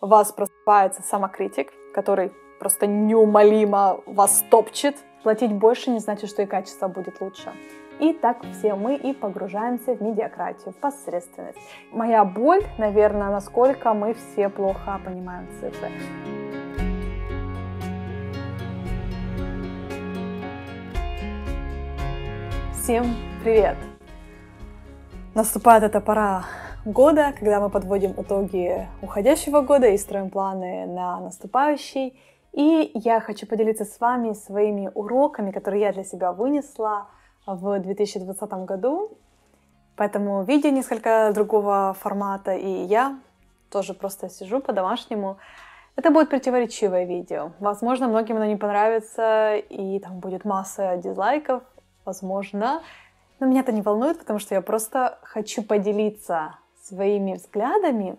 вас просыпается самокритик, который просто неумолимо вас топчет. Платить больше не значит, что и качество будет лучше. И так все мы и погружаемся в медиакратию, в посредственность. Моя боль, наверное, насколько мы все плохо понимаем цифры. Всем привет! Наступает эта пора года, когда мы подводим итоги уходящего года и строим планы на наступающий. И я хочу поделиться с вами своими уроками, которые я для себя вынесла в 2020 году. Поэтому видео несколько другого формата, и я тоже просто сижу по-домашнему. Это будет противоречивое видео. Возможно, многим оно не понравится, и там будет масса дизлайков, возможно. Но меня это не волнует, потому что я просто хочу поделиться своими взглядами,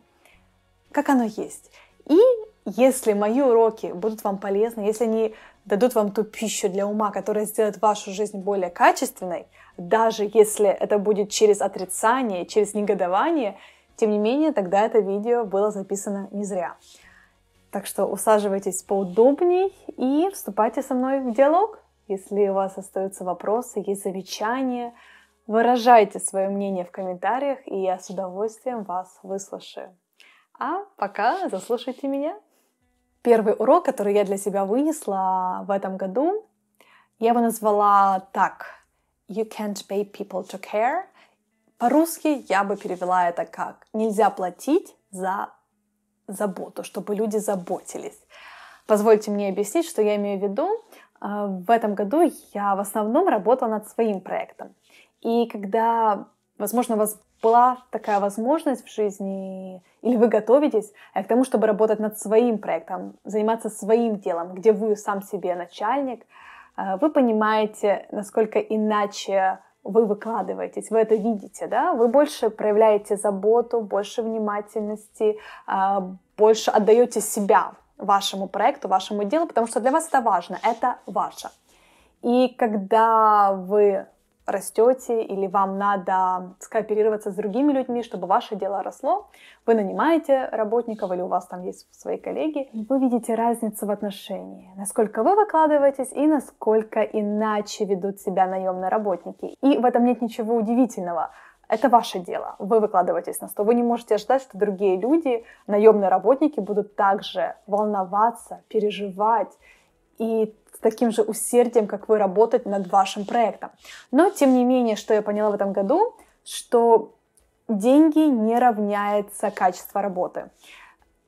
как оно есть. И если мои уроки будут вам полезны, если они дадут вам ту пищу для ума, которая сделает вашу жизнь более качественной, даже если это будет через отрицание, через негодование, тем не менее, тогда это видео было записано не зря. Так что усаживайтесь поудобней и вступайте со мной в диалог, если у вас остаются вопросы, есть замечания, Выражайте свое мнение в комментариях, и я с удовольствием вас выслушаю. А пока заслушайте меня. Первый урок, который я для себя вынесла в этом году, я бы назвала так. You can't pay people to care. По-русски я бы перевела это как «нельзя платить за заботу», чтобы люди заботились. Позвольте мне объяснить, что я имею в виду. Э, в этом году я в основном работала над своим проектом. И когда, возможно, у вас была такая возможность в жизни, или вы готовитесь а к тому, чтобы работать над своим проектом, заниматься своим делом, где вы сам себе начальник, э, вы понимаете, насколько иначе вы выкладываетесь, вы это видите, да, вы больше проявляете заботу, больше внимательности, э, больше отдаете себя вашему проекту, вашему делу, потому что для вас это важно, это ваше. И когда вы растете или вам надо скооперироваться с другими людьми, чтобы ваше дело росло, вы нанимаете работников или у вас там есть свои коллеги, вы видите разницу в отношении, насколько вы выкладываетесь и насколько иначе ведут себя наемные работники. И в этом нет ничего удивительного. Это ваше дело. Вы выкладываетесь на что. Вы не можете ожидать, что другие люди, наемные работники, будут также волноваться, переживать и таким же усердием, как вы, работать над вашим проектом. Но, тем не менее, что я поняла в этом году, что деньги не равняется качество работы.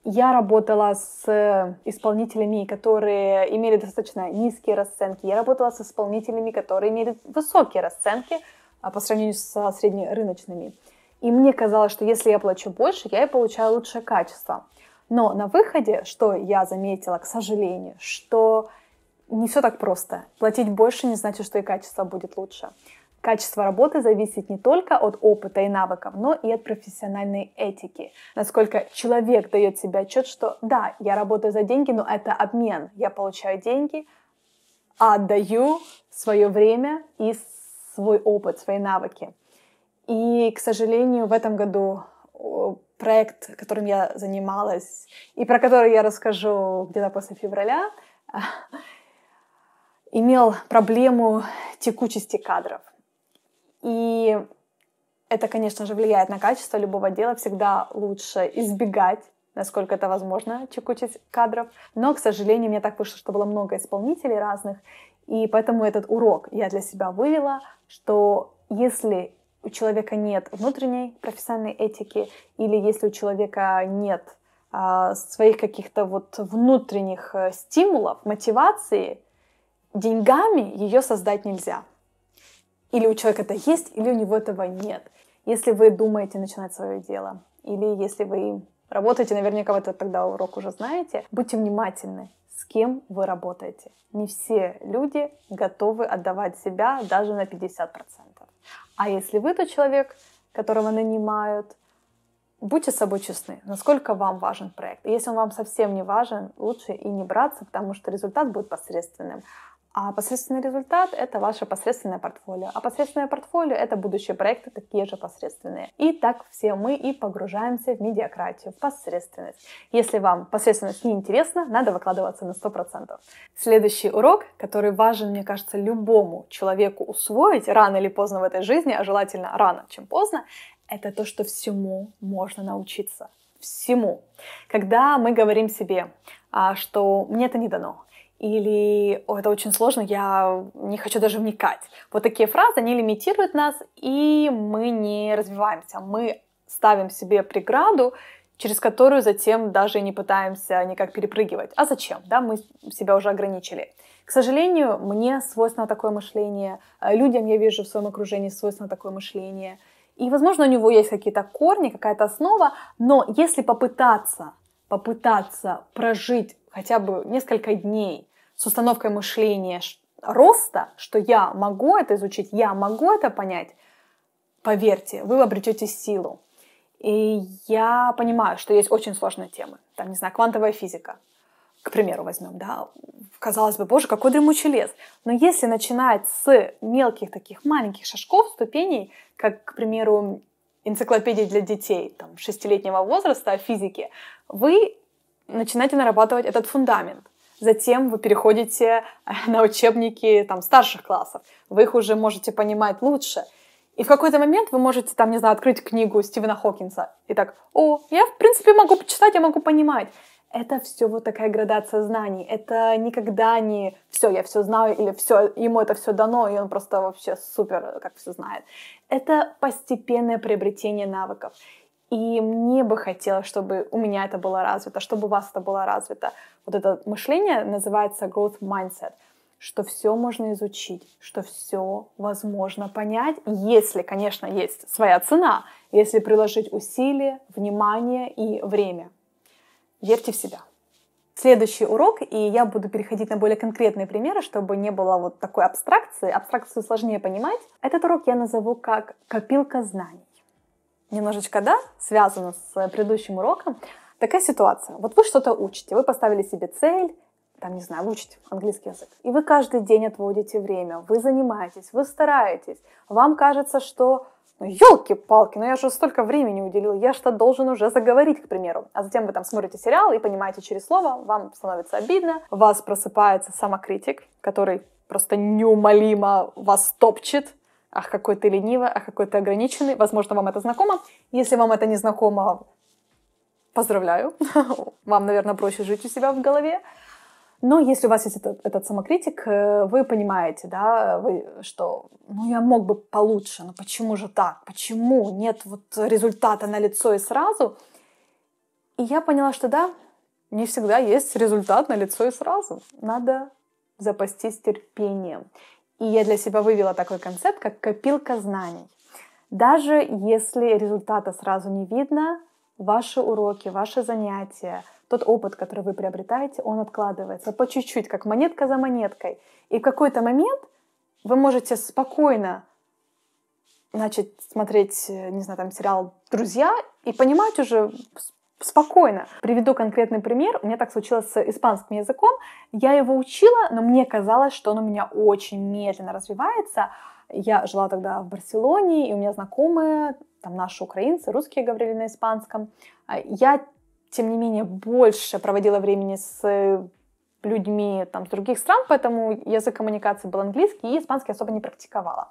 Я работала с исполнителями, которые имели достаточно низкие расценки. Я работала с исполнителями, которые имели высокие расценки а, по сравнению со среднерыночными. И мне казалось, что если я плачу больше, я и получаю лучшее качество. Но на выходе, что я заметила, к сожалению, что не все так просто. Платить больше не значит, что и качество будет лучше. Качество работы зависит не только от опыта и навыков, но и от профессиональной этики. Насколько человек дает себе отчет, что да, я работаю за деньги, но это обмен. Я получаю деньги, а отдаю свое время и свой опыт, свои навыки. И, к сожалению, в этом году проект, которым я занималась и про который я расскажу где-то после февраля, имел проблему текучести кадров. И это, конечно же, влияет на качество любого дела. Всегда лучше избегать насколько это возможно, текучесть кадров. Но, к сожалению, мне так вышло, что было много исполнителей разных, и поэтому этот урок я для себя вывела, что если у человека нет внутренней профессиональной этики или если у человека нет а, своих каких-то вот внутренних э, стимулов, мотивации, деньгами ее создать нельзя. Или у человека это есть, или у него этого нет. Если вы думаете начинать свое дело, или если вы работаете, наверняка вы этот тогда урок уже знаете, будьте внимательны, с кем вы работаете. Не все люди готовы отдавать себя даже на 50%. А если вы тот человек, которого нанимают, будьте с собой честны, насколько вам важен проект. Если он вам совсем не важен, лучше и не браться, потому что результат будет посредственным. А посредственный результат — это ваше посредственное портфолио. А посредственное портфолио — это будущие проекты, такие же посредственные. И так все мы и погружаемся в медиакратию, в посредственность. Если вам посредственность не интересна, надо выкладываться на 100%. Следующий урок, который важен, мне кажется, любому человеку усвоить рано или поздно в этой жизни, а желательно рано, чем поздно, это то, что всему можно научиться всему. Когда мы говорим себе, а, что мне это не дано, или «О, это очень сложно, я не хочу даже вникать». Вот такие фразы, они лимитируют нас, и мы не развиваемся. Мы ставим себе преграду, через которую затем даже не пытаемся никак перепрыгивать. А зачем? Да, мы себя уже ограничили. К сожалению, мне свойственно такое мышление, э, людям я вижу в своем окружении свойственно такое мышление. И, возможно, у него есть какие-то корни, какая-то основа, но если попытаться, попытаться прожить хотя бы несколько дней с установкой мышления роста, что я могу это изучить, я могу это понять, поверьте, вы обретете силу. И я понимаю, что есть очень сложные темы. Там, не знаю, квантовая физика, к примеру, возьмем, да, казалось бы, боже, какой дремучий лес. Но если начинать с мелких таких маленьких шажков, ступеней, как, к примеру, энциклопедии для детей там, шестилетнего возраста о физике, вы начинаете нарабатывать этот фундамент. Затем вы переходите э, на учебники там, старших классов. Вы их уже можете понимать лучше. И в какой-то момент вы можете, там, не знаю, открыть книгу Стивена Хокинса и так, о, я, в принципе, могу почитать, я могу понимать. Это все вот такая градация знаний. Это никогда не все, я все знаю, или все, ему это все дано, и он просто вообще супер, как все знает. Это постепенное приобретение навыков. И мне бы хотелось, чтобы у меня это было развито, чтобы у вас это было развито. Вот это мышление называется growth mindset, что все можно изучить, что все возможно понять, если, конечно, есть своя цена, если приложить усилия, внимание и время. Верьте в себя. Следующий урок, и я буду переходить на более конкретные примеры, чтобы не было вот такой абстракции. Абстракцию сложнее понимать. Этот урок я назову как «Копилка знаний» немножечко, да, связано с э, предыдущим уроком. Такая ситуация. Вот вы что-то учите, вы поставили себе цель, там, не знаю, выучить английский язык. И вы каждый день отводите время, вы занимаетесь, вы стараетесь. Вам кажется, что ну, елки-палки, ну я же столько времени уделил, я что должен уже заговорить, к примеру. А затем вы там смотрите сериал и понимаете через слово, вам становится обидно, вас просыпается самокритик, который просто неумолимо вас топчет, ах, какой ты ленивый, ах, какой ты ограниченный. Возможно, вам это знакомо. Если вам это не знакомо, поздравляю. Вам, наверное, проще жить у себя в голове. Но если у вас есть этот, этот самокритик, э, вы понимаете, да, вы, что ну я мог бы получше, но почему же так? Почему нет вот результата на лицо и сразу? И я поняла, что да, не всегда есть результат на лицо и сразу. Надо запастись терпением. И я для себя вывела такой концепт, как копилка знаний. Даже если результата сразу не видно, ваши уроки, ваши занятия, тот опыт, который вы приобретаете, он откладывается по чуть-чуть, как монетка за монеткой. И в какой-то момент вы можете спокойно начать смотреть, э, не знаю, там сериал «Друзья» и понимать уже спокойно. Приведу конкретный пример. У меня так случилось с испанским языком. Я его учила, но мне казалось, что он у меня очень медленно развивается. Я жила тогда в Барселоне, и у меня знакомые, там наши украинцы, русские говорили на испанском. А я, тем не менее, больше проводила времени с людьми там, с других стран, поэтому язык коммуникации был английский, и испанский особо не практиковала.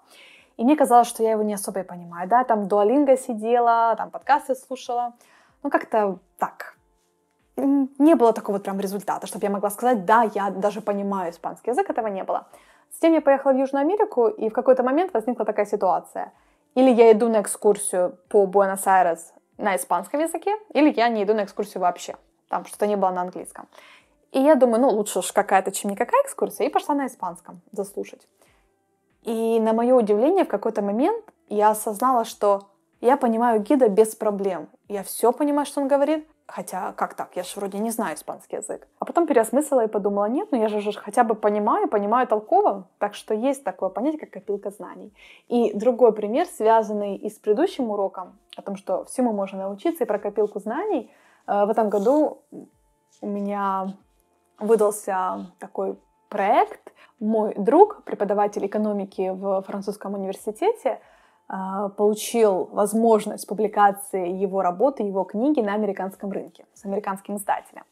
И мне казалось, что я его не особо и понимаю. Да, там дуалинго сидела, там подкасты слушала. Ну, как-то так. Не было такого прям результата, чтобы я могла сказать, да, я даже понимаю испанский язык, этого не было. Затем я поехала в Южную Америку, и в какой-то момент возникла такая ситуация. Или я иду на экскурсию по Буэнос-Айрес на испанском языке, или я не иду на экскурсию вообще. Там что-то не было на английском. И я думаю, ну, лучше уж какая-то, чем никакая экскурсия, и пошла на испанском заслушать. И на мое удивление, в какой-то момент я осознала, что я понимаю гида без проблем. Я все понимаю, что он говорит, Хотя, как так? Я же вроде не знаю испанский язык. А потом переосмыслила и подумала, нет, ну я же, же хотя бы понимаю, понимаю толково. Так что есть такое понятие, как копилка знаний. И другой пример, связанный и с предыдущим уроком, о том, что всему можно научиться, и про копилку знаний. Э, в этом году у меня выдался такой проект. Мой друг, преподаватель экономики в французском университете – а, получил возможность публикации его работы, его книги на американском рынке с американским издателем.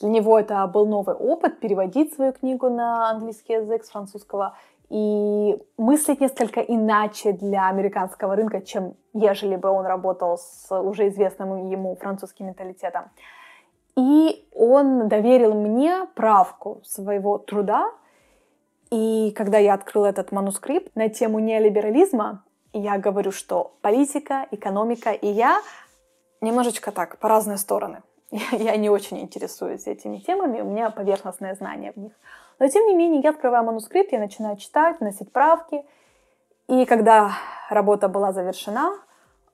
Для него это был новый опыт переводить свою книгу на английский язык с французского и мыслить несколько иначе для американского рынка, чем ежели бы он работал с уже известным ему французским менталитетом. И он доверил мне правку своего труда, и когда я открыла этот манускрипт на тему неолиберализма, я говорю, что политика, экономика и я немножечко так, по разные стороны. Я не очень интересуюсь этими темами, у меня поверхностное знание в них. Но тем не менее, я открываю манускрипт, я начинаю читать, вносить правки. И когда работа была завершена,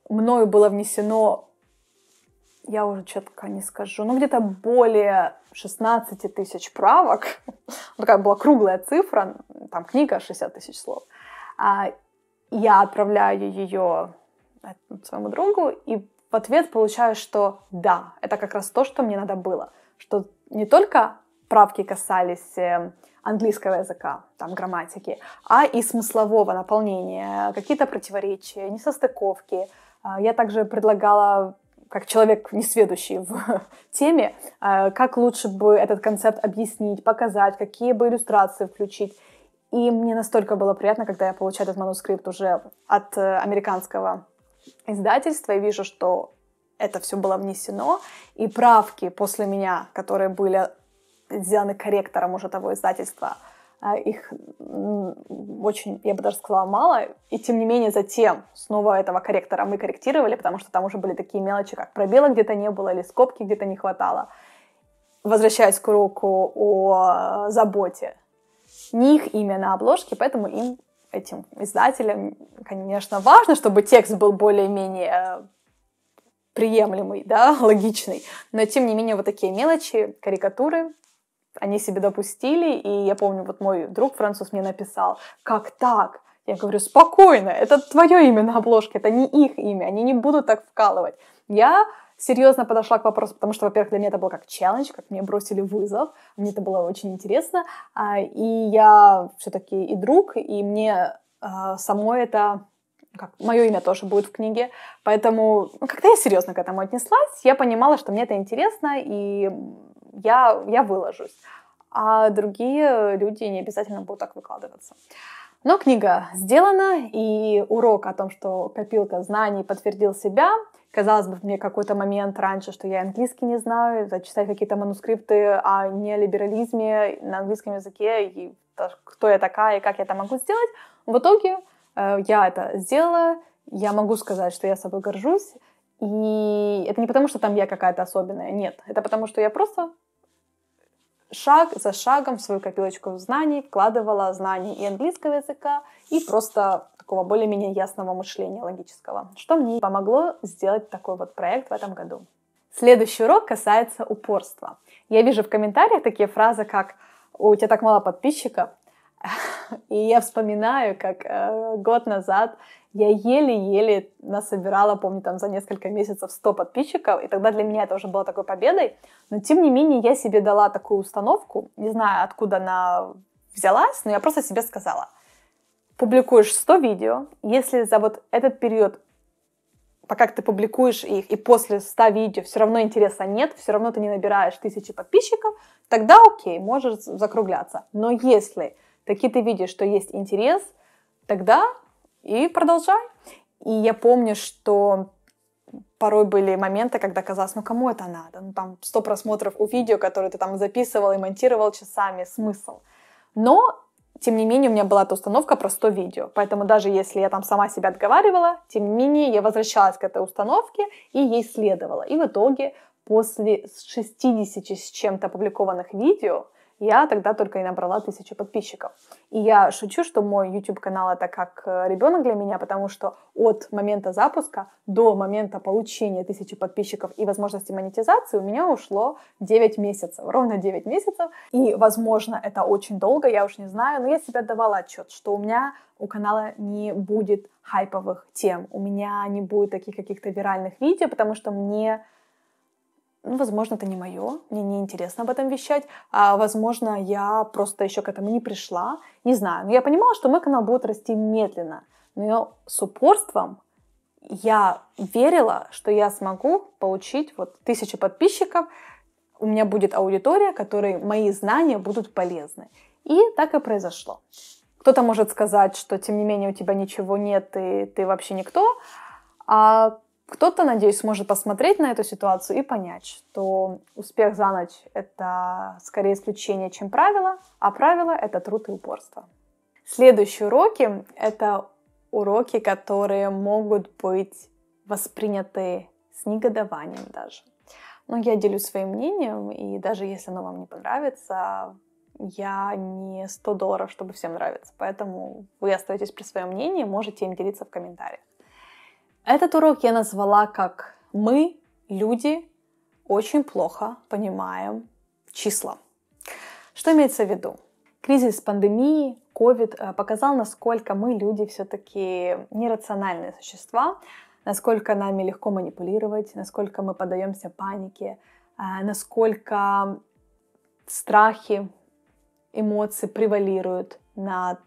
мною было внесено, я уже четко не скажу, ну где-то более 16 тысяч правок. Ну, такая была круглая цифра, там книга 60 тысяч слов. А, я отправляю ее э, своему другу, и в ответ получаю, что да, это как раз то, что мне надо было. Что не только правки касались э, английского языка, там, грамматики, а и смыслового наполнения, какие-то противоречия, несостыковки. А, я также предлагала, как человек несведущий в теме, э, как лучше бы этот концепт объяснить, показать, какие бы иллюстрации включить. И мне настолько было приятно, когда я получаю этот манускрипт уже от э, американского издательства и вижу, что это все было внесено, и правки после меня, которые были сделаны корректором уже того издательства, э, их очень, я бы даже сказала, мало, и тем не менее затем снова этого корректора мы корректировали, потому что там уже были такие мелочи, как пробела где-то не было или скобки где-то не хватало. Возвращаясь к уроку о э, заботе, них имя на обложке, поэтому им, этим издателям, конечно, важно, чтобы текст был более-менее э, приемлемый, да, логичный. Но, тем не менее, вот такие мелочи, карикатуры, они себе допустили, и я помню, вот мой друг француз мне написал, как так? Я говорю, спокойно, это твое имя на обложке, это не их имя, они не будут так вкалывать. Я серьезно подошла к вопросу, потому что, во-первых, для меня это был как челлендж, как мне бросили вызов, мне это было очень интересно, а, и я все-таки и друг, и мне а, самой это как, мое имя тоже будет в книге. Поэтому, ну, когда я серьезно к этому отнеслась, я понимала, что мне это интересно, и я, я выложусь. А другие люди не обязательно будут так выкладываться. Но книга сделана, и урок о том, что копилка знаний подтвердил себя, казалось бы, мне какой-то момент раньше, что я английский не знаю, зачитать какие-то манускрипты о нелиберализме на английском языке, и кто я такая, и как я это могу сделать. В итоге э, я это сделала, я могу сказать, что я собой горжусь, и это не потому, что там я какая-то особенная, нет, это потому, что я просто шаг за шагом в свою копилочку знаний вкладывала знаний и английского языка, и просто такого более-менее ясного мышления логического, что мне помогло сделать такой вот проект в этом году. Следующий урок касается упорства. Я вижу в комментариях такие фразы, как «У тебя так мало подписчиков», и я вспоминаю, как э, год назад я еле-еле насобирала, помню, там за несколько месяцев 100 подписчиков, и тогда для меня это уже было такой победой. Но, тем не менее, я себе дала такую установку, не знаю, откуда она взялась, но я просто себе сказала, публикуешь 100 видео, если за вот этот период пока ты публикуешь их, и после 100 видео все равно интереса нет, все равно ты не набираешь тысячи подписчиков, тогда окей, можешь закругляться. Но если такие ты видишь, что есть интерес, тогда и продолжай. И я помню, что порой были моменты, когда казалось, ну кому это надо? Ну там 100 просмотров у видео, которое ты там записывал и монтировал часами, смысл. Но, тем не менее, у меня была эта установка про 100 видео. Поэтому даже если я там сама себя отговаривала, тем не менее, я возвращалась к этой установке и ей следовала. И в итоге после 60 с чем-то опубликованных видео – я тогда только и набрала тысячу подписчиков. И я шучу, что мой YouTube-канал это как э, ребенок для меня, потому что от момента запуска до момента получения тысячи подписчиков и возможности монетизации у меня ушло 9 месяцев, ровно 9 месяцев. И, возможно, это очень долго, я уж не знаю, но я себе давала отчет, что у меня у канала не будет хайповых тем, у меня не будет таких каких-то виральных видео, потому что мне ну, возможно, это не мое, мне неинтересно об этом вещать, а, возможно, я просто еще к этому не пришла, не знаю. Но ну, я понимала, что мой канал будет расти медленно, но с упорством я верила, что я смогу получить вот тысячи подписчиков, у меня будет аудитория, которой мои знания будут полезны. И так и произошло. Кто-то может сказать, что тем не менее у тебя ничего нет, и ты вообще никто. А кто-то, надеюсь, сможет посмотреть на эту ситуацию и понять, что успех за ночь — это скорее исключение, чем правило, а правило — это труд и упорство. Следующие уроки — это уроки, которые могут быть восприняты с негодованием даже. Но я делюсь своим мнением, и даже если оно вам не понравится, я не 100 долларов, чтобы всем нравиться. Поэтому вы остаетесь при своем мнении, можете им делиться в комментариях. Этот урок я назвала как «Мы, люди, очень плохо понимаем числа». Что имеется в виду? Кризис пандемии, COVID э, показал, насколько мы, люди, все-таки нерациональные существа, насколько нами легко манипулировать, насколько мы подаемся панике, э, насколько страхи, эмоции превалируют над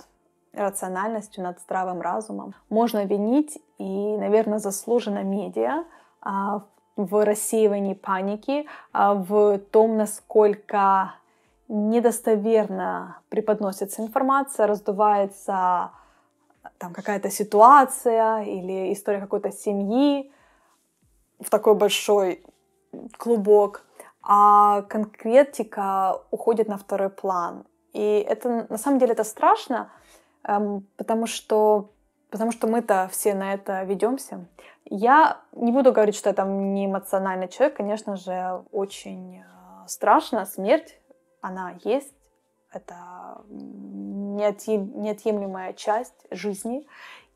рациональностью, над здравым разумом. Можно винить и, наверное, заслуженно медиа а, в рассеивании паники, а, в том, насколько недостоверно преподносится информация, раздувается там какая-то ситуация или история какой-то семьи в такой большой клубок, а конкретика уходит на второй план. И это на самом деле это страшно, эм, потому что Потому что мы-то все на это ведемся. Я не буду говорить, что я там не эмоциональный человек. Конечно же, очень э, страшно. Смерть, она есть. Это неотъемлемая часть жизни.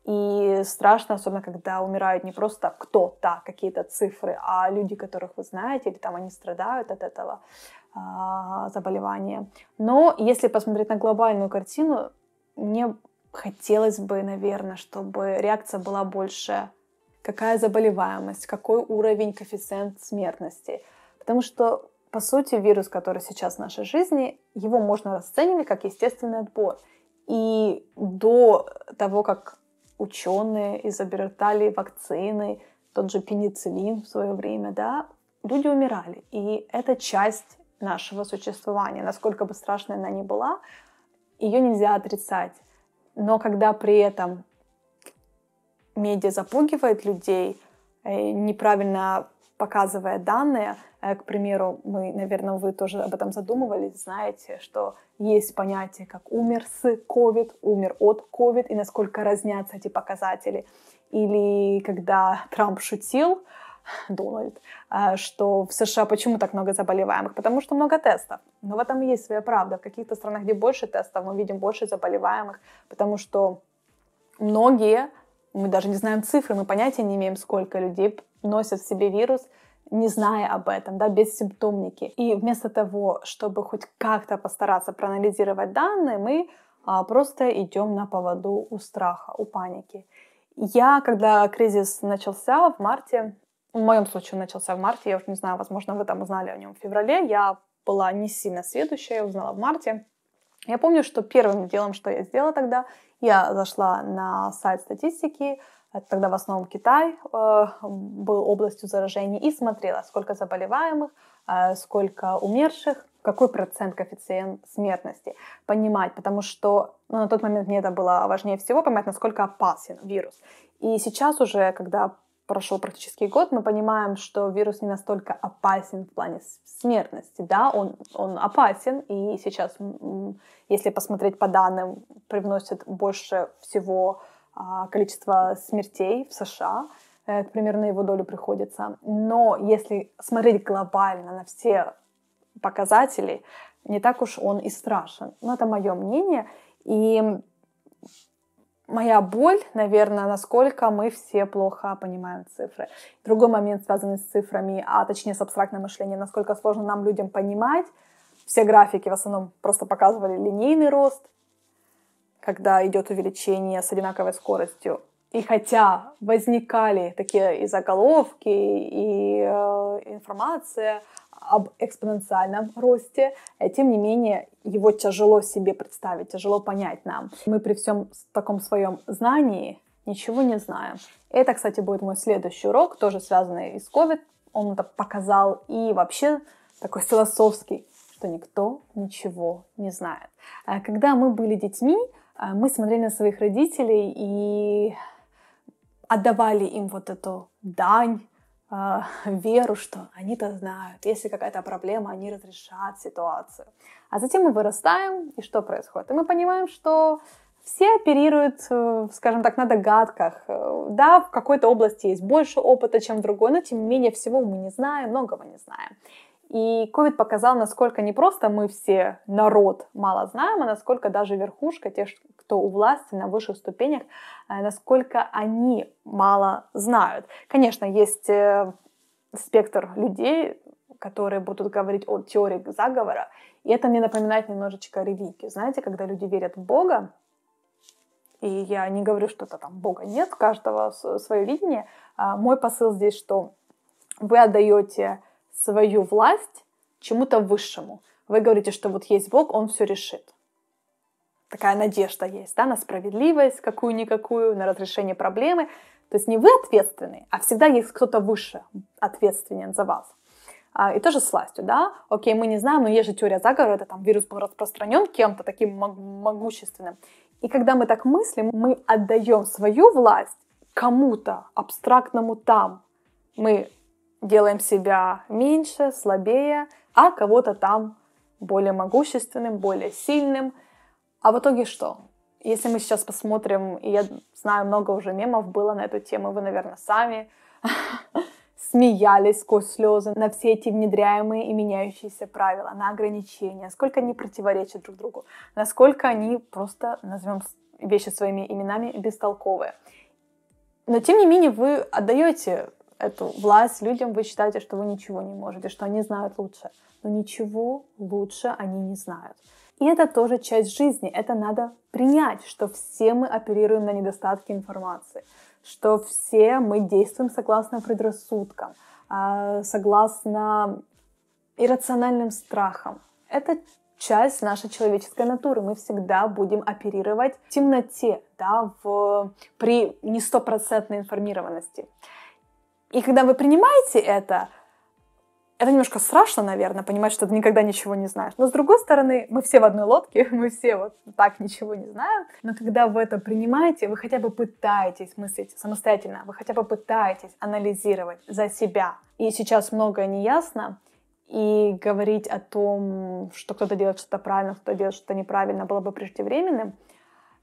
И страшно, особенно когда умирают не просто кто-то, какие-то цифры, а люди, которых вы знаете, или там они страдают от этого э, заболевания. Но если посмотреть на глобальную картину, мне хотелось бы, наверное, чтобы реакция была больше какая заболеваемость, какой уровень коэффициент смертности. Потому что, по сути, вирус, который сейчас в нашей жизни, его можно расценивать как естественный отбор. И до того, как ученые изобретали вакцины, тот же пенициллин в свое время, да, люди умирали. И это часть нашего существования. Насколько бы страшной она ни была, ее нельзя отрицать но когда при этом медиа запугивает людей, э, неправильно показывая данные, э, к примеру, мы, наверное, вы тоже об этом задумывались, знаете, что есть понятие, как умер с COVID, умер от COVID, и насколько разнятся эти показатели. Или когда Трамп шутил, думают, а, что в США почему так много заболеваемых? Потому что много тестов. Но в этом есть своя правда. В каких-то странах, где больше тестов, мы видим больше заболеваемых, потому что многие, мы даже не знаем цифры, мы понятия не имеем, сколько людей носят в себе вирус, не зная об этом, да, без симптомники. И вместо того, чтобы хоть как-то постараться проанализировать данные, мы а, просто идем на поводу у страха, у паники. Я, когда кризис начался в марте, в моем случае он начался в марте, я уже не знаю, возможно, вы там узнали о нем в феврале, я была не сильно следующая, я узнала в марте. Я помню, что первым делом, что я сделала тогда, я зашла на сайт статистики, это тогда в основном Китай э, был областью заражений, и смотрела, сколько заболеваемых, э, сколько умерших, какой процент коэффициент смертности понимать, потому что ну, на тот момент мне это было важнее всего, понимать, насколько опасен вирус. И сейчас уже, когда прошел практически год, мы понимаем, что вирус не настолько опасен в плане смертности, да, он, он опасен, и сейчас, если посмотреть по данным, привносит больше всего а, количество смертей в США, э, примерно его долю приходится. Но если смотреть глобально на все показатели, не так уж он и страшен. Но это мое мнение. И моя боль, наверное, насколько мы все плохо понимаем цифры. Другой момент, связанный с цифрами, а точнее с абстрактным мышлением, насколько сложно нам людям понимать. Все графики в основном просто показывали линейный рост, когда идет увеличение с одинаковой скоростью. И хотя возникали такие и заголовки, и э, информация об экспоненциальном росте. Э, тем не менее, его тяжело себе представить, тяжело понять нам. Мы при всем таком своем знании ничего не знаем. Это, кстати, будет мой следующий урок, тоже связанный с COVID. Он это показал и вообще такой философский, что никто ничего не знает. Э, когда мы были детьми, э, мы смотрели на своих родителей и отдавали им вот эту дань а, веру, что они-то знают, если какая-то проблема, они разрешат ситуацию. А затем мы вырастаем, и что происходит? И мы понимаем, что все оперируют, э, скажем так, на догадках. Э, да, в какой-то области есть больше опыта, чем в другой, но тем не менее всего мы не знаем, многого не знаем. И ковид показал, насколько не просто мы все, народ, мало знаем, а насколько даже верхушка, те, кто у власти на высших ступенях, э, насколько они мало знают. Конечно, есть э, спектр людей, которые будут говорить о теории заговора. И это мне напоминает немножечко религию. Знаете, когда люди верят в Бога, и я не говорю, что это там Бога нет, у каждого свое видение. А мой посыл здесь, что вы отдаете свою власть чему-то высшему. Вы говорите, что вот есть Бог, Он все решит. Такая надежда есть, да, на справедливость какую-никакую, на разрешение проблемы. То есть не вы ответственны, а всегда есть кто-то выше ответственен за вас. А, и тоже с властью, да, окей, мы не знаем, но есть же теория заговора, это там вирус был распространен кем-то таким могущественным. И когда мы так мыслим, мы отдаем свою власть кому-то абстрактному там. Мы делаем себя меньше, слабее, а кого-то там более могущественным, более сильным. А в итоге что? Если мы сейчас посмотрим, и я знаю, много уже мемов было на эту тему, вы, наверное, сами смеялись сквозь слезы на все эти внедряемые и меняющиеся правила, на ограничения, сколько они противоречат друг другу, насколько они просто, назовем вещи своими именами, бестолковые. Но, тем не менее, вы отдаете эту власть людям, вы считаете, что вы ничего не можете, что они знают лучше. Но ничего лучше они не знают. И это тоже часть жизни. Это надо принять, что все мы оперируем на недостатке информации, что все мы действуем согласно предрассудкам, а, согласно иррациональным страхам. Это часть нашей человеческой натуры. Мы всегда будем оперировать в темноте, да, в, при не стопроцентной информированности. И когда вы принимаете это, это немножко страшно, наверное, понимать, что ты никогда ничего не знаешь. Но с другой стороны, мы все в одной лодке, мы все вот так ничего не знаем. Но когда вы это принимаете, вы хотя бы пытаетесь мыслить самостоятельно, вы хотя бы пытаетесь анализировать за себя. И сейчас многое ясно, и говорить о том, что кто-то делает что-то правильно, кто-то делает что-то неправильно, было бы преждевременным.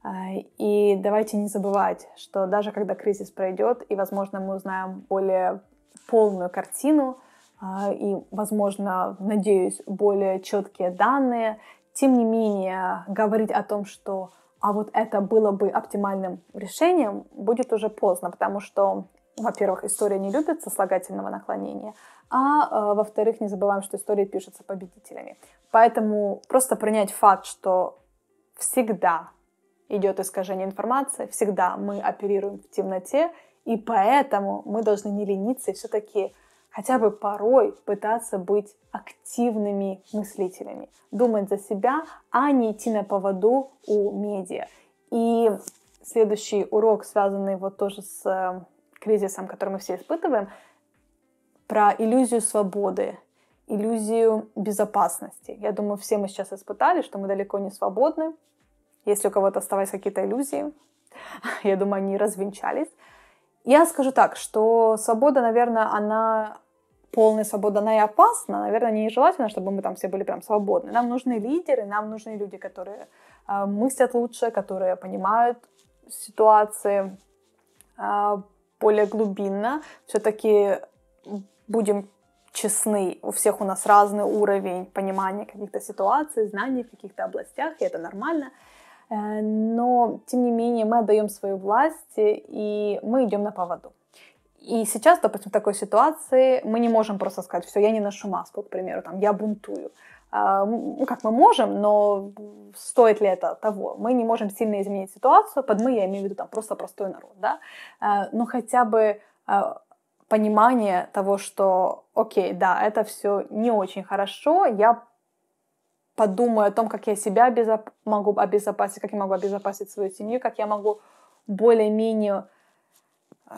А, и давайте не забывать, что даже когда кризис пройдет, и, возможно, мы узнаем более полную картину, а, и, возможно, надеюсь, более четкие данные, тем не менее, говорить о том, что а вот это было бы оптимальным решением, будет уже поздно, потому что, во-первых, история не любит сослагательного наклонения, а э, во-вторых, не забываем, что история пишется победителями. Поэтому просто принять факт, что всегда идет искажение информации, всегда мы оперируем в темноте, и поэтому мы должны не лениться и все-таки хотя бы порой пытаться быть активными мыслителями, думать за себя, а не идти на поводу у медиа. И следующий урок, связанный вот тоже с э, кризисом, который мы все испытываем, про иллюзию свободы, иллюзию безопасности. Я думаю, все мы сейчас испытали, что мы далеко не свободны, если у кого-то оставались какие-то иллюзии, я думаю, они развенчались. Я скажу так, что свобода, наверное, она полная свобода, она и опасна. Наверное, нежелательно, чтобы мы там все были прям свободны. Нам нужны лидеры, нам нужны люди, которые э, мыслят лучше, которые понимают ситуации э, а, более глубинно. Все-таки будем честны, у всех у нас разный уровень понимания каких-то ситуаций, знаний в каких-то областях, и это нормально. Э, но тем не менее мы отдаем свою власть, э, и мы идем на поводу. И сейчас, допустим, в такой ситуации мы не можем просто сказать, все, я не ношу маску, к примеру, там, я бунтую. Ну, как мы можем, но стоит ли это того? Мы не можем сильно изменить ситуацию, под мы я имею в виду там просто простой народ, да? Э, но хотя бы понимание того, что, окей, да, это все не очень хорошо, я подумаю о том, как я себя обезоп... могу обезопасить, как я могу обезопасить свою семью, как я могу более-менее э,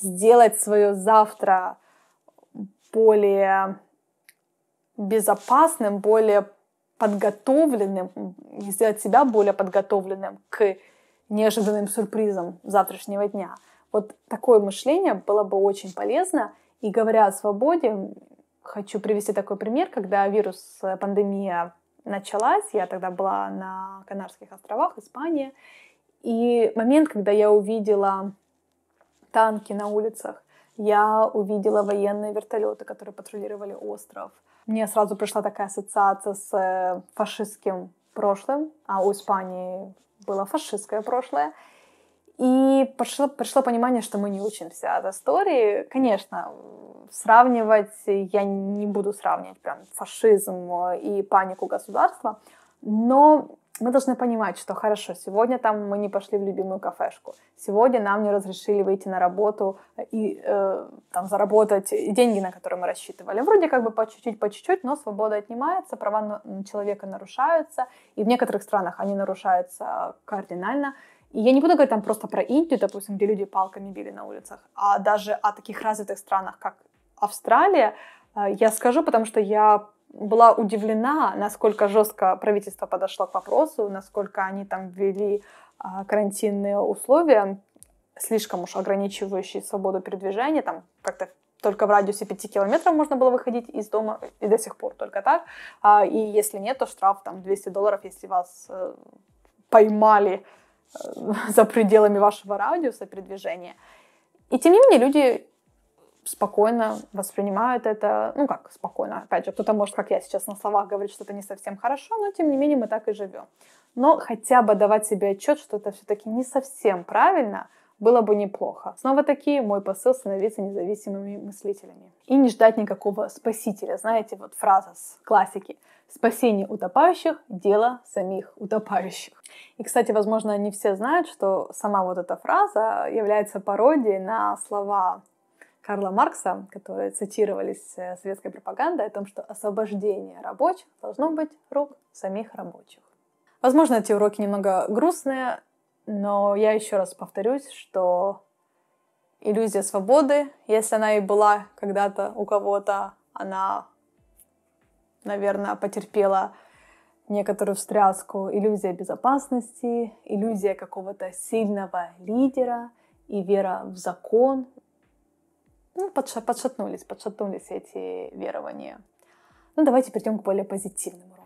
сделать свое завтра более безопасным, более подготовленным, сделать себя более подготовленным к неожиданным сюрпризам завтрашнего дня. Вот такое мышление было бы очень полезно. И говоря о свободе, хочу привести такой пример, когда вирус, э, пандемия началась, я тогда была на Канарских островах, Испания, и момент, когда я увидела танки на улицах, я увидела военные вертолеты, которые патрулировали остров. Мне сразу пришла такая ассоциация с э, фашистским прошлым, а у Испании было фашистское прошлое. И пришло, пришло понимание, что мы не учимся от истории. Конечно, сравнивать я не буду сравнивать прям фашизм и панику государства, но мы должны понимать, что хорошо, сегодня там мы не пошли в любимую кафешку, сегодня нам не разрешили выйти на работу и э, там заработать деньги, на которые мы рассчитывали. Вроде как бы по чуть-чуть, по чуть-чуть, но свобода отнимается, права человека нарушаются, и в некоторых странах они нарушаются кардинально. И я не буду говорить там просто про Индию, допустим, где люди палками били на улицах, а даже о таких развитых странах, как Австралия, э, я скажу, потому что я была удивлена, насколько жестко правительство подошло к вопросу, насколько они там ввели а, карантинные условия, слишком уж ограничивающие свободу передвижения, там как-то только в радиусе 5 километров можно было выходить из дома, и до сих пор только так. А, и если нет, то штраф там 200 долларов, если вас э, поймали Э, за пределами вашего радиуса передвижения. И тем не менее люди спокойно воспринимают это, ну как спокойно, опять же, кто-то может, как я сейчас на словах говорит, что это не совсем хорошо, но тем не менее мы так и живем. Но хотя бы давать себе отчет, что это все-таки не совсем правильно, было бы неплохо. Снова-таки мой посыл становиться независимыми мыслителями и не ждать никакого спасителя. Знаете, вот фраза с классики. Спасение утопающих – дело самих утопающих. И, кстати, возможно, не все знают, что сама вот эта фраза является пародией на слова Карла Маркса, которые цитировались э, советской пропагандой о том, что освобождение рабочих должно быть рук самих рабочих. Возможно, эти уроки немного грустные, но я еще раз повторюсь, что иллюзия свободы, если она и была когда-то у кого-то, она, наверное, потерпела некоторую встряску. Иллюзия безопасности, иллюзия какого-то сильного лидера и вера в закон. Ну, подшатнулись, подшатнулись эти верования. Ну, давайте перейдем к более позитивному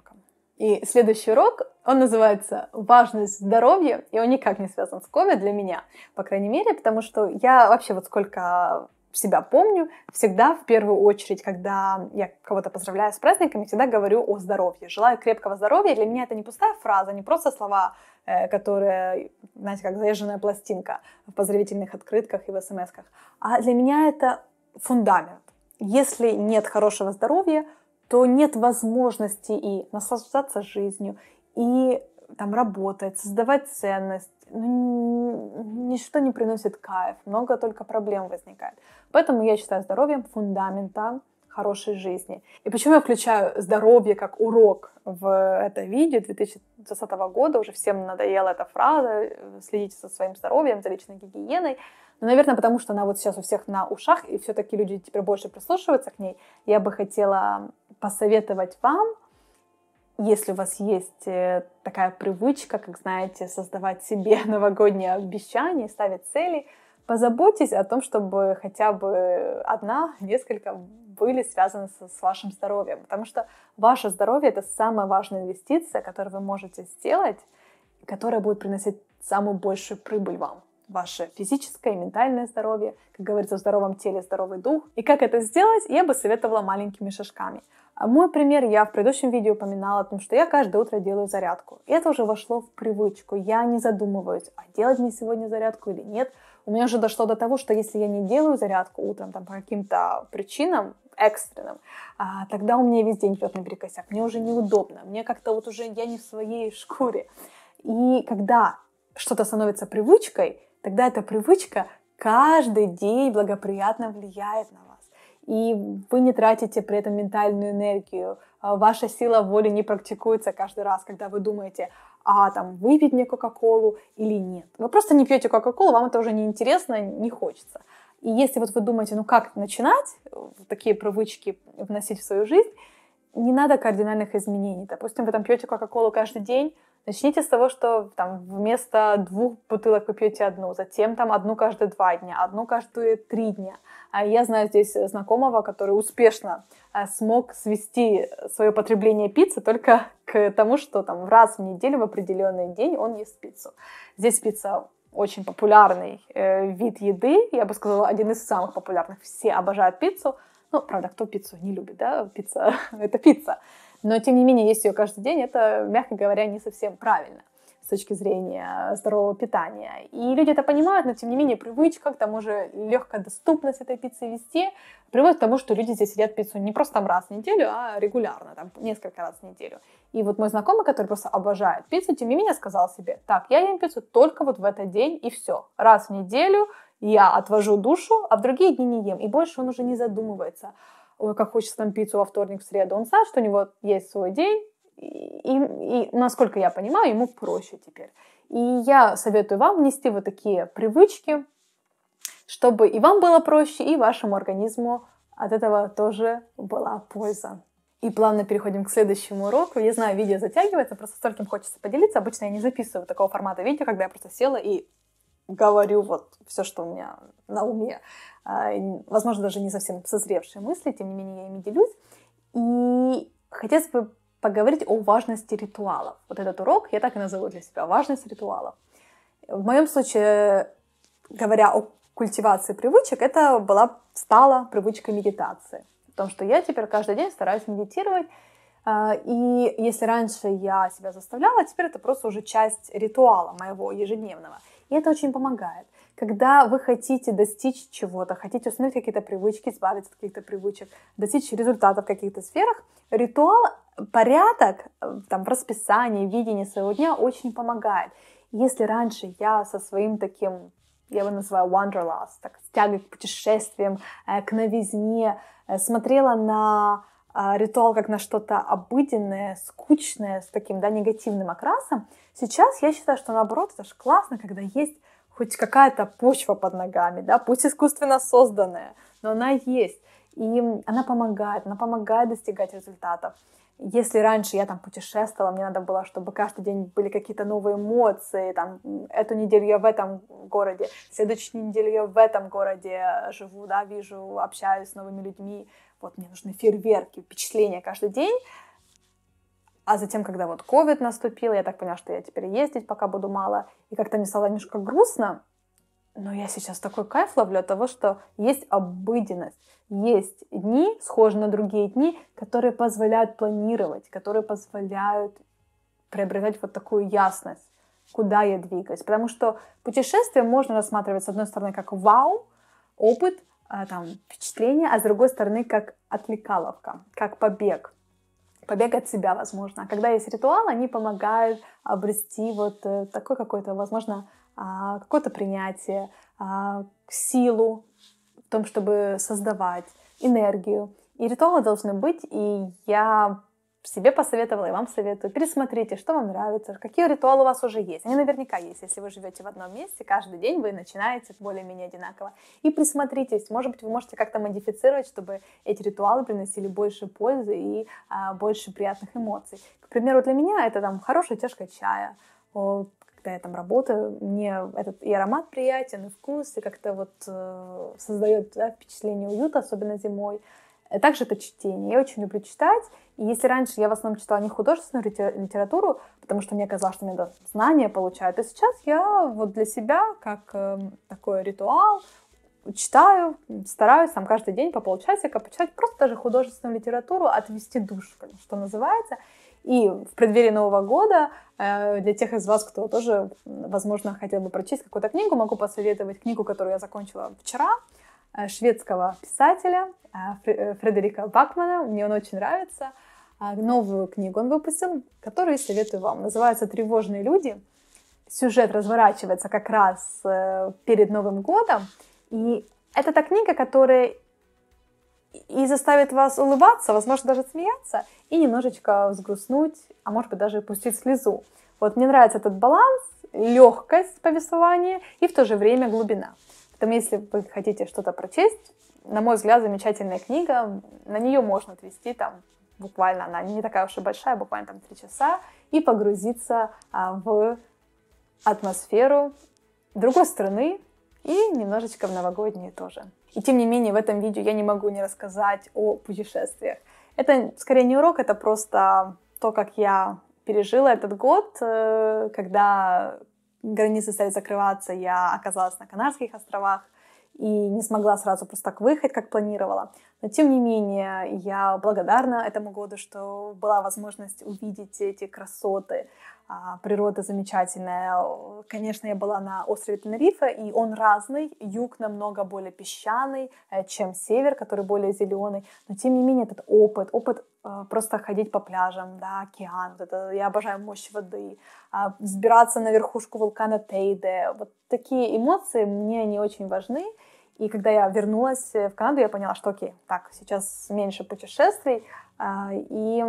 и следующий урок, он называется «Важность здоровья», и он никак не связан с COVID для меня, по крайней мере, потому что я вообще вот сколько себя помню, всегда в первую очередь, когда я кого-то поздравляю с праздниками, всегда говорю о здоровье. Желаю крепкого здоровья. Для меня это не пустая фраза, не просто слова, э, которые, знаете, как заезженная пластинка в поздравительных открытках и в смс-ках. А для меня это фундамент. Если нет хорошего здоровья, то нет возможности и наслаждаться жизнью, и там работать, создавать ценность. Ну, ничто не приносит кайф, много только проблем возникает. Поэтому я считаю здоровьем фундаментом хорошей жизни. И почему я включаю здоровье как урок в это видео 2020 года? Уже всем надоела эта фраза «следите за своим здоровьем, за личной гигиеной». Но, ну, наверное, потому что она вот сейчас у всех на ушах, и все-таки люди теперь больше прислушиваются к ней. Я бы хотела посоветовать вам, если у вас есть э, такая привычка, как знаете, создавать себе новогодние обещания, ставить цели, позаботьтесь о том, чтобы хотя бы одна, несколько были связаны с, с вашим здоровьем, потому что ваше здоровье это самая важная инвестиция, которую вы можете сделать, которая будет приносить самую большую прибыль вам ваше физическое и ментальное здоровье, как говорится, в здоровом теле здоровый дух. И как это сделать, я бы советовала маленькими шажками. А мой пример я в предыдущем видео упоминала о том, что я каждое утро делаю зарядку. И это уже вошло в привычку. Я не задумываюсь, а делать мне сегодня зарядку или нет. У меня уже дошло до того, что если я не делаю зарядку утром там, по каким-то причинам, экстренным, а, тогда у меня весь день идет наперекосяк. Мне уже неудобно, мне как-то вот уже я не в своей шкуре. И когда что-то становится привычкой, тогда эта привычка каждый день благоприятно влияет на вас и вы не тратите при этом ментальную энергию. А, ваша сила воли не практикуется каждый раз, когда вы думаете, а там выпить мне Кока-Колу или нет. Вы просто не пьете Кока-Колу, вам это уже не интересно, не хочется. И если вот вы думаете, ну как начинать такие привычки вносить в свою жизнь, не надо кардинальных изменений. Допустим, вы там пьете Кока-Колу каждый день, Начните с того, что там вместо двух бутылок вы пьете одну, затем там одну каждые два дня, одну каждые три дня. А я знаю здесь знакомого, который успешно э, смог свести свое потребление пиццы только к тому, что там раз в неделю в определенный день он ест пиццу. Здесь пицца очень популярный э, вид еды, я бы сказала, один из самых популярных. Все обожают пиццу, ну, правда, кто пиццу не любит, да? Пицца — это пицца. Но, тем не менее, есть ее каждый день, это, мягко говоря, не совсем правильно с точки зрения э, здорового питания. И люди это понимают, но тем не менее привычка, к тому же легкая доступность этой пиццы везде, приводит к тому, что люди здесь едят пиццу не просто там раз в неделю, а регулярно, там несколько раз в неделю. И вот мой знакомый, который просто обожает пиццу, тем не менее сказал себе, так, я ем пиццу только вот в этот день и все. Раз в неделю я отвожу душу, а в другие дни не ем. И больше он уже не задумывается ой, как хочется там пиццу во вторник, в среду. Он знает, что у него есть свой день, и, и, насколько я понимаю, ему проще теперь. И я советую вам внести вот такие привычки, чтобы и вам было проще, и вашему организму от этого тоже была польза. И плавно переходим к следующему уроку. Я знаю, видео затягивается, просто стольким хочется поделиться. Обычно я не записываю такого формата видео, когда я просто села и говорю вот все, что у меня на уме. А, возможно, даже не совсем созревшие мысли, тем не менее я ими делюсь. И хотелось бы поговорить о важности ритуалов. Вот этот урок я так и назову для себя «Важность ритуалов». В моем случае, говоря о культивации привычек, это была, стала привычка медитации. В том, что я теперь каждый день стараюсь медитировать, а, и если раньше я себя заставляла, теперь это просто уже часть ритуала моего ежедневного – и это очень помогает. Когда вы хотите достичь чего-то, хотите установить какие-то привычки, избавиться от каких-то привычек, достичь результатов в каких-то сферах, ритуал, порядок э, там, в расписании, видении своего дня очень помогает. Если раньше я со своим таким я его называю wanderlust, так, с тягой к путешествиям, э, к новизне, э, смотрела на а, ритуал как на что-то обыденное, скучное, с таким, да, негативным окрасом. Сейчас я считаю, что наоборот, это же классно, когда есть хоть какая-то почва под ногами, да, пусть искусственно созданная, но она есть. И она помогает, она помогает достигать результатов. Если раньше я там путешествовала, мне надо было, чтобы каждый день были какие-то новые эмоции, там, эту неделю я в этом городе, следующую неделю я в этом городе живу, да, вижу, общаюсь с новыми людьми, вот мне нужны фейерверки, впечатления каждый день. А затем, когда вот ковид наступил, я так поняла, что я теперь ездить пока буду мало, и как-то мне стало немножко грустно, но я сейчас такой кайф ловлю от того, что есть обыденность, есть дни, схожие на другие дни, которые позволяют планировать, которые позволяют приобретать вот такую ясность, куда я двигаюсь. Потому что путешествие можно рассматривать, с одной стороны, как вау, опыт, а, там, впечатление, а с другой стороны, как отвлекаловка, как побег. Побег от себя, возможно. А когда есть ритуал, они помогают обрести вот э, такой какой-то, возможно, а, какое-то принятие, а, силу в том, чтобы создавать энергию. И ритуалы должны быть, и я себе посоветовала и вам советую. Пересмотрите, что вам нравится, какие ритуалы у вас уже есть. Они наверняка есть, если вы живете в одном месте, каждый день вы начинаете более-менее одинаково. И присмотритесь, может быть, вы можете как-то модифицировать, чтобы эти ритуалы приносили больше пользы и а, больше приятных эмоций. К примеру, для меня это там хорошая чашка чая, когда я там работаю, мне этот и аромат приятен, и вкус, и как-то вот э, создает да, впечатление уюта, особенно зимой. Также это чтение. Я очень люблю читать, и если раньше я в основном читала не художественную литературу, потому что мне казалось, что мне да, знания получают, то сейчас я вот для себя, как э, такой ритуал, читаю, стараюсь там каждый день по полчасика почитать просто даже художественную литературу, отвести душу, что называется. И в преддверии Нового года э, для тех из вас, кто тоже, возможно, хотел бы прочесть какую-то книгу, могу посоветовать книгу, которую я закончила вчера, э, шведского писателя э, Фредерика Бакмана. Мне он очень нравится. А, новую книгу он выпустил, которую советую вам. Называется «Тревожные люди». Сюжет разворачивается как раз э, перед Новым годом. И это та книга, которая и заставит вас улыбаться, возможно, даже смеяться, и немножечко взгрустнуть, а может быть, даже пустить слезу. Вот мне нравится этот баланс, легкость повествования и в то же время глубина. Поэтому, если вы хотите что-то прочесть, на мой взгляд, замечательная книга, на нее можно отвести там буквально, она не такая уж и большая, буквально там три часа, и погрузиться а, в атмосферу другой страны и немножечко в новогодние тоже. И тем не менее, в этом видео я не могу не рассказать о путешествиях. Это скорее не урок, это просто то, как я пережила этот год, э, когда границы стали закрываться, я оказалась на Канарских островах, и не смогла сразу просто так выехать, как планировала. Но тем не менее, я благодарна этому году, что была возможность увидеть эти красоты, а, природа замечательная. Конечно, я была на острове Тенерифе, и он разный. Юг намного более песчаный, э, чем север, который более зеленый. Но, тем не менее, этот опыт, опыт э, просто ходить по пляжам, да, океан, вот это, я обожаю мощь воды, а, взбираться на верхушку вулкана Тейде. Вот такие эмоции мне они очень важны. И когда я вернулась в Канаду, я поняла, что окей, так, сейчас меньше путешествий, а, и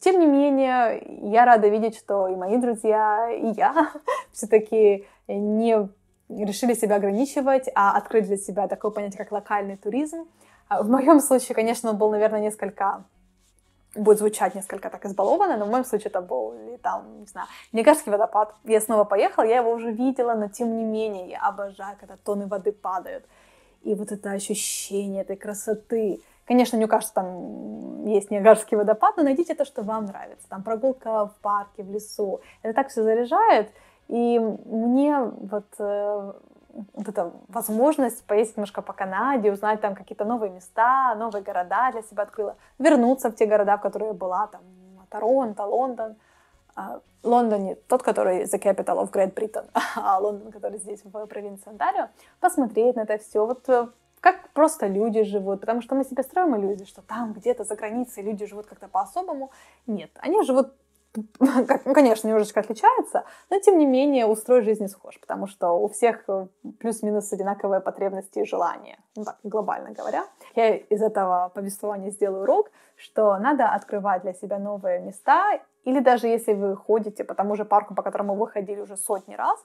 тем не менее, я рада видеть, что и мои друзья, и я все-таки не решили себя ограничивать, а открыли для себя такое понятие, как локальный туризм. А в моем случае, конечно, он был, наверное, несколько будет звучать несколько так избалованно, но в моем случае это был, или там, не знаю, Негарский водопад. Я снова поехала, я его уже видела, но тем не менее я обожаю, когда тонны воды падают. И вот это ощущение этой красоты, Конечно, не у там есть Ниагарский водопад, но найдите то, что вам нравится. Там прогулка в парке, в лесу. Это так все заряжает. И мне вот, э, вот эта возможность поездить немножко по Канаде, узнать там какие-то новые места, новые города для себя открыла, вернуться в те города, в которые я была, там Торонто, Лондон. Э, Лондон не тот, который the capital of Great Britain, а Лондон, который здесь в провинции Онтарио, посмотреть на это все. Вот э, как просто люди живут, потому что мы себе строим иллюзии, что там где-то за границей люди живут как-то по-особому. Нет, они живут как, ну, конечно, немножечко отличаются, но тем не менее устрой жизни схож, потому что у всех э, плюс-минус одинаковые потребности и желания, ну так, глобально говоря. Я из этого повествования сделаю урок, что надо открывать для себя новые места, или даже если вы ходите по тому же парку, по которому вы ходили уже сотни раз,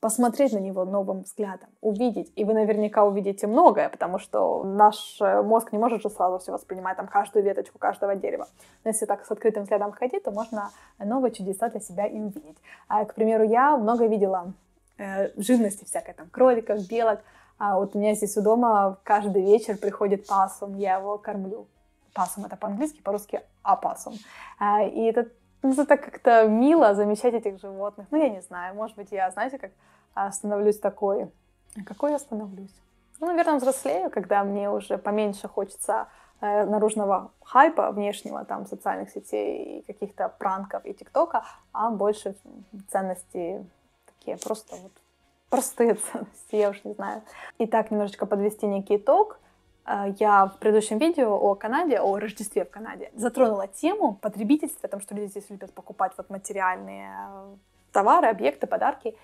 посмотреть на него новым взглядом, увидеть. И вы наверняка увидите многое, потому что наш э, мозг не может же сразу все воспринимать, там, каждую веточку каждого дерева. Но если так с открытым взглядом ходить, то можно новые чудеса для себя и увидеть. А, к примеру, я много видела э, живности всякой, там, кроликов, белок. А вот у меня здесь у дома каждый вечер приходит пасум, я его кормлю пасом, это по-английски, по-русски апасом. А, и этот ну, это как-то мило замечать этих животных. Ну, я не знаю, может быть, я, знаете, как а, становлюсь такой. А какой я становлюсь? Ну, наверное, взрослею, когда мне уже поменьше хочется э, наружного хайпа внешнего, там, социальных сетей и каких-то пранков и ТикТока, а больше ценности такие просто вот простые ценности, я уж не знаю. И так немножечко подвести некий итог — а, я в предыдущем видео о Канаде, о Рождестве в Канаде, затронула тему потребительства, о том, что люди здесь любят покупать вот материальные э, товары, объекты, подарки.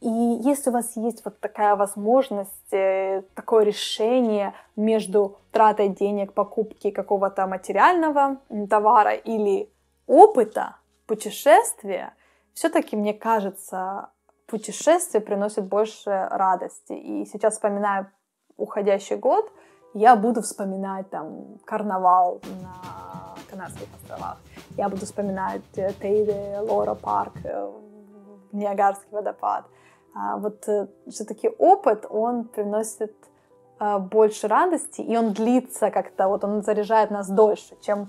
И если у вас есть вот такая возможность, э, такое решение между тратой денег, покупки какого-то материального товара или опыта, путешествия, все-таки, мне кажется, путешествие приносит больше радости. И сейчас вспоминаю уходящий год — я буду вспоминать там карнавал на Канадских островах, я буду вспоминать э, Тейли, Лора Парк, э, Ниагарский водопад. А, вот э, все-таки опыт, он приносит больше радости, и он длится как-то, вот он заряжает нас дольше, чем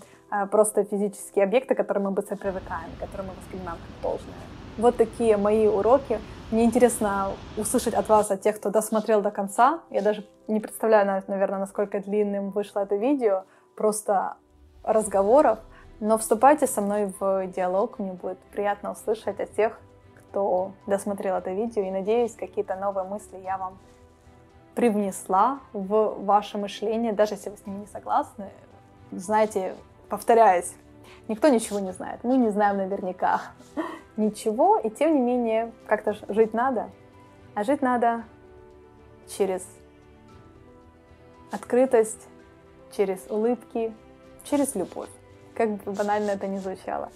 просто физические объекты, к которым мы быстро привыкаем, к которым мы воспринимаем как должное. Вот такие мои уроки. Мне интересно услышать от вас, от тех, кто досмотрел до конца. Я даже не представляю, наверное, насколько длинным вышло это видео, просто разговоров. Но вступайте со мной в диалог, мне будет приятно услышать от тех, кто досмотрел это видео. И надеюсь, какие-то новые мысли я вам привнесла в ваше мышление, даже если вы с ними не согласны. Знаете, повторяясь, Никто ничего не знает. Мы не знаем наверняка ничего, и тем не менее как-то жить надо. А жить надо через открытость, через улыбки, через любовь. Как бы банально это ни звучало.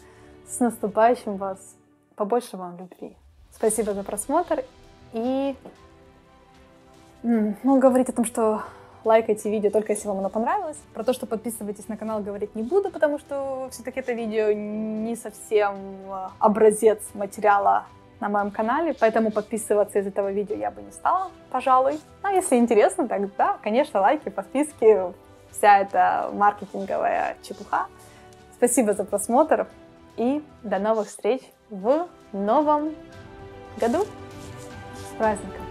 С наступающим вас! Побольше вам любви. Спасибо за просмотр. И ну, говорить о том, что лайкайте видео только если вам оно понравилось. Про то, что подписывайтесь на канал, говорить не буду, потому что все-таки это видео не совсем э, образец материала на моем канале, поэтому подписываться из этого видео я бы не стала, пожалуй. А если интересно, тогда, конечно, лайки, подписки, вся эта маркетинговая чепуха. Спасибо за просмотр и до новых встреч в новом году. С праздником!